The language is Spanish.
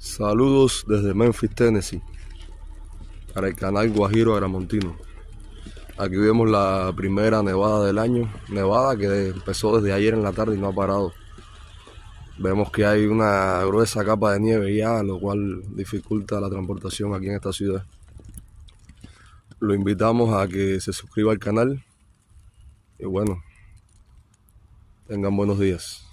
Saludos desde Memphis, Tennessee, para el canal Guajiro Agramontino. Aquí vemos la primera nevada del año, nevada que empezó desde ayer en la tarde y no ha parado. Vemos que hay una gruesa capa de nieve ya, lo cual dificulta la transportación aquí en esta ciudad. Lo invitamos a que se suscriba al canal y bueno, tengan buenos días.